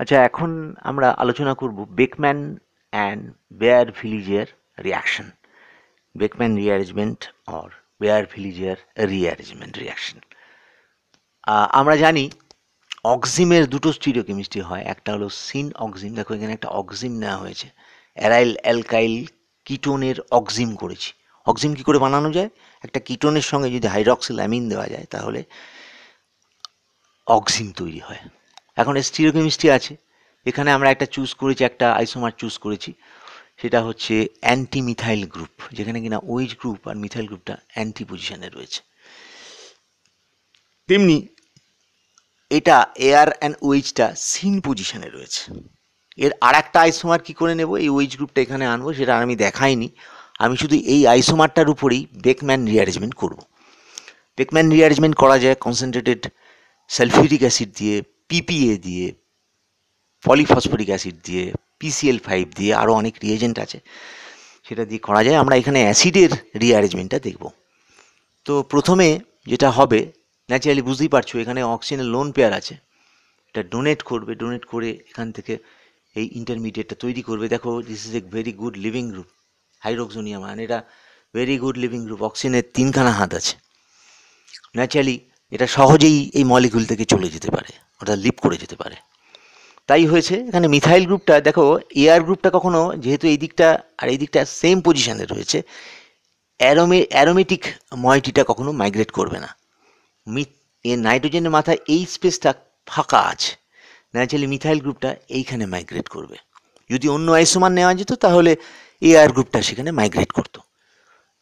আচ্ছা এখন আমরা আলোচনা করব বেকম্যান অ্যান্ড বেয়ার ভিলিজের reaction Beckmann rearrangement or Baeyer ভিলিজের রিয়ারেজমেন্ট রিয়াকশন আমরা জানি অক্সিমের দুটো স্টিরিও কেমিস্ট্রি হয় একটা হলো সিন অক্সিম দেখো এখানে একটা অক্সিম নেওয়া হয়েছে অ্যারাইল অ্যালকাইল কিটোনের অক্সিম করেছি অক্সিম কি করে বানানো যায় একটা কিটোনের সঙ্গে যদি হাইড্রক্সিল অ্যামিন দেওয়া যায় তাহলে অক্সিম তৈরি হয় এখন স্টিরিওকেমিস্ট্রি আছে এখানে আমরা একটা চুজ করেছি একটা আইসোমার চুজ করেছি সেটা হচ্ছে অ্যান্টি মিথাইল গ্রুপ যেখানে কিনা ওইজ গ্রুপ আর মিথাইল গ্রুপটা অ্যান্টি পজিশানে রয়েছে তেমনি এটা এয়ার অ্যান্ড ওয়েজটা সিন পজিশানে রয়েছে এর আর একটা আইসোমার কী করে নেব এই ওয়েজ গ্রুপটা এখানে আনবো সেটা আমি দেখাইনি আমি শুধু এই আইসোমারটার উপরেই বেকম্যান রিয়ারেঞ্জমেন্ট করব বেকম্যান রিয়ারেঞ্জমেন্ট করা যায় কনসেন্ট্রেটেড সালফিউরিক অ্যাসিড দিয়ে পিপিএ দিয়ে পলিফসফরিক অ্যাসিড দিয়ে পিসিএল ফাইভ দিয়ে আরও অনেক রিয়েজেন্ট আছে সেটা দিয়ে করা যায় আমরা এখানে অ্যাসিডের রিঅ্যারেঞ্জমেন্টটা দেখব তো প্রথমে যেটা হবে ন্যাচারালি বুঝতেই পারছো এখানে অক্সিজেনের লোন পেয়ার আছে এটা ডোনেট করবে ডোনেট করে এখান থেকে এই ইন্টারমিডিয়েটটা তৈরি করবে দেখো this is a very good leaving group hydroxonium ion এটা ভেরি গুড লিভিং গ্রুপ অক্সিজেনের তিনখানা হাত আছে ন্যাচারালি এটা সহজেই এই মলিকুল থেকে চলে যেতে পারে অর্থাৎ লিপ করে যেতে পারে তাই হয়েছে এখানে মিথাইল গ্রুপটা দেখো এয়ার গ্রুপটা কখনো যেহেতু এই দিকটা আর এই দিকটা সেম পজিশানে রয়েছে অ্যারোমে অ্যারোমেটিক ময়টিটা কখনো মাইগ্রেট করবে না নাইট্রোজেনের মাথায় এই স্পেসটা ফাঁকা আছে ন্যাচারালি মিথাইল গ্রুপটা এইখানে মাইগ্রেট করবে যদি অন্য আইসোমান নেওয়া যেত তাহলে এয়ার গ্রুপটা সেখানে মাইগ্রেট করতো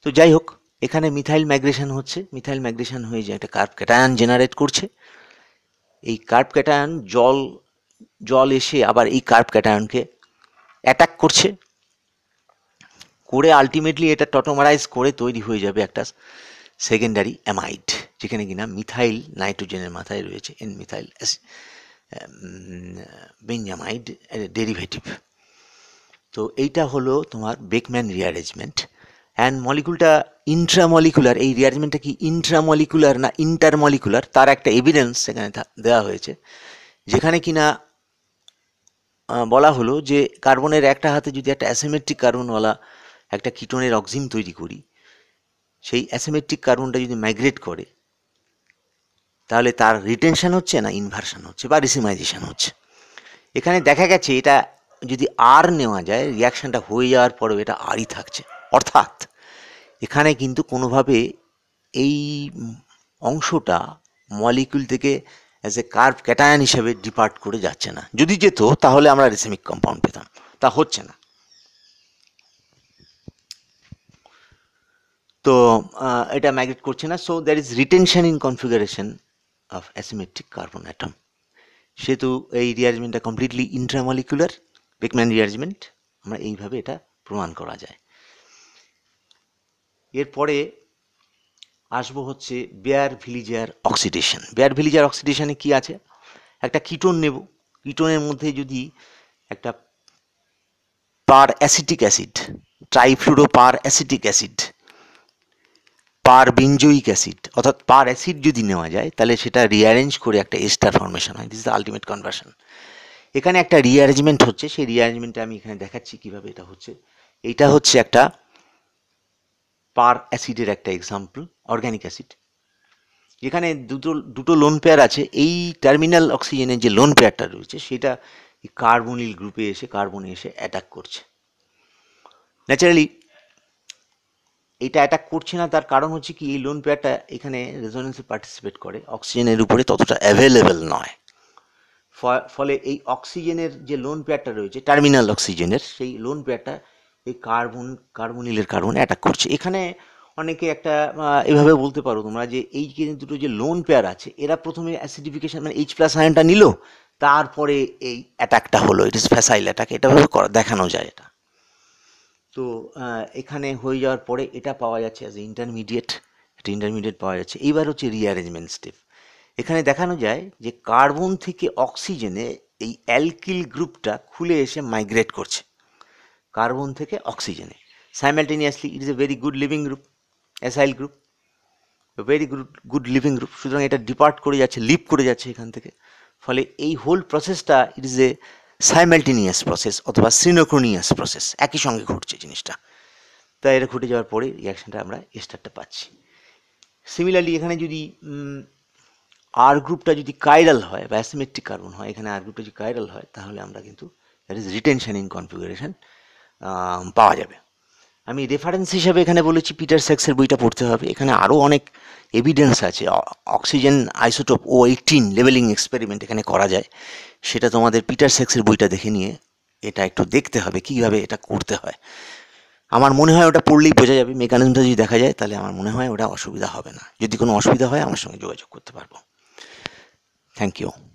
তো যাই হোক এখানে মিথাইল মাইগ্রেশন হচ্ছে মিথাইল মাইগ্রেশন হয়ে যে একটা কার্ব ক্যাটায়ন জেনারেট করছে এই কার্প ক্যাটায়ন জল জল এসে আবার এই কার্প ক্যাটায়নকে অ্যাটাক করছে করে আলটিমেটলি এটা টটোমারাইজ করে তৈরি হয়ে যাবে একটা সেকেন্ডারি অ্যামাইড যেখানে কিনা মিথাইল নাইট্রোজেনের মাথায় রয়েছে এন মিথাইল বেঞ্জামাইড ডেরিভেটিভ তো এইটা হলো তোমার বেকম্যান রিয়ারেঞ্জমেন্ট অ্যান্ড মলিকুলটা ইন্ট্রামলিকুলার এই রিয়াজমেন্টটা কি ইন্ট্রামলিকুলার না ইন্টারমলিকুলার তার একটা এভিডেন্স সেখানে দেওয়া হয়েছে যেখানে কিনা বলা হলো যে কার্বনের একটা হাতে যদি একটা অ্যাসেমেট্রিক কার্বনওয়ালা একটা কিটোনের অক্সিম তৈরি করি সেই অ্যাসেমেট্রিক কার্বনটা যদি মাইগ্রেট করে তাহলে তার রিটেনশান হচ্ছে না ইনভার্সান হচ্ছে বা রিসিমাইজেশান হচ্ছে এখানে দেখা গেছে এটা যদি আর নেওয়া যায় রিয়াকশানটা হয়ে যাওয়ার পরেও এটা আরই থাকছে অর্থাৎ এখানে কিন্তু কোনোভাবে এই অংশটা মলিকিউল থেকে অ্যাজ এ কার্ভ ক্যাটায়ন হিসেবে ডিপার্ট করে যাচ্ছে না যদি যেত তাহলে আমরা রেসেমিক কম্পাউন্ড পেতাম তা হচ্ছে না তো এটা ম্যাগনেট করছে না so there is retention in configuration of asymmetric carbon atom সেহেতু এই রিয়ারেঞ্জমেন্টটা কমপ্লিটলি ইন্ট্রামলিকুলার বেকম্যান রিয়ারেঞ্জমেন্ট আমরা এইভাবে এটা প্রমাণ করা যায় এরপরে আসবো হচ্ছে Baeyer Villiger oxidation Baeyer Villiger অক্সিডেশনে কি আছে একটা কিটোন নেব কিটোনের মধ্যে যদি একটা peracetic acid trifluoro peracetic acid perbenzoic acid অর্থাৎ পার অ্যাসিড যদি নেওয়া যায় তাহলে সেটা রিঅ্যারেঞ্জ করে একটা এস্টার ফর্মেশন হয় this is the ultimate conversion এখানে একটা রিঅ্যারেঞ্জমেন্ট হচ্ছে সেই রিঅ্যারেঞ্জমেন্টটা আমি এখানে দেখাচ্ছি কীভাবে এটা হচ্ছে এটা হচ্ছে একটা পার অ্যাসিডের একটা এক্সাম্পল অর্গ্যানিক অ্যাসিড যেখানে দুটো দুটো লোন পেয়ার আছে এই টার্মিনাল অক্সিজেনের যে লোন পেয়ারটা রয়েছে সেটা কার্বনিল গ্রুপে এসে কার্বনে এসে অ্যাটাক করছে ন্যাচারালি এটা অ্যাটাক করছে না তার কারণ হচ্ছে কি এই লোন পেয়ারটা এখানে রেজোনেন্সে পার্টিসিপেট করে অক্সিজেনের উপরে ততটা অ্যাভেলেবেল নয় ফলে এই অক্সিজেনের যে লোন পেয়ারটা রয়েছে টার্মিনাল অক্সিজেনের সেই লোন পেয়ারটা এই কার্বন কার্বনিলের কার্বন অ্যাটাক করছে এখানে অনেকে একটা এভাবে বলতে পারো তোমরা যে এই দুটো যে লোন পেয়ার আছে এরা প্রথমে অ্যাসিডিফিকেশান মানে এইচ প্লাস আয়নটা নিল তারপরে এই অ্যাটাকটা হলো ইট ইস ফ্যাসাইল অ্যাটাক এটাভাবে করা দেখানো যায় এটা তো এখানে হয়ে যাওয়ার পরে এটা পাওয়া যাচ্ছে অ্যাজ এ ইন্টারমিডিয়েট একটা ইন্টারমিডিয়েট পাওয়া যাচ্ছে এইবার হচ্ছে রিঅ্যারেঞ্জমেন্ট স্টেপ এখানে দেখানো যায় যে কার্বন থেকে অক্সিজেনে এই অ্যালকিল গ্রুপটা খুলে এসে মাইগ্রেট করছে কার্বন থেকে অক্সিজেনে simultaneously it is a very good leaving group acyl group very good good leaving group সুতরাং এটা ডিপার্ট করে যাচ্ছে লিভ করে যাচ্ছে এখান থেকে ফলে এই হোল প্রসেসটা ইট ইজ এ সাইমেলটেনিয়াস প্রসেস অথবা সিনোক্রোনিয়াস প্রসেস একই সঙ্গে ঘটছে জিনিসটা তাই এটা ঘটে যাওয়ার পরে রিয়াকশানটা আমরা স্টারটা পাচ্ছি সিমিলারলি এখানে যদি আর গ্রুপটা যদি কাইরাল হয় বা অ্যাসিমেট্রিক কার্বন হয় এখানে আর গ্রুপটা যদি কাইরাল হয় তাহলে আমরা কিন্তু that is retention in configuration পাওয়া যাবে আমি রেফারেন্স হিসাবে এখানে বলেছি পিটার স্যাক্সের বইটা পড়তে হবে এখানে আরও অনেক এভিডেন্স আছে অক্সিজেন আইসোটোপ ও এইটিন লেভেলিং এক্সপেরিমেন্ট এখানে করা যায় সেটা তোমাদের পিটার স্যাক্সের বইটা দেখে নিয়ে এটা একটু দেখতে হবে কীভাবে এটা করতে হয় আমার মনে হয় ওটা পড়লেই বোঝা যাবে মেকানিজমটা যদি দেখা যায় তাহলে আমার মনে হয় ওটা অসুবিধা হবে না যদি কোনো অসুবিধা হয় আমার সঙ্গে যোগাযোগ করতে পারবো থ্যাংক ইউ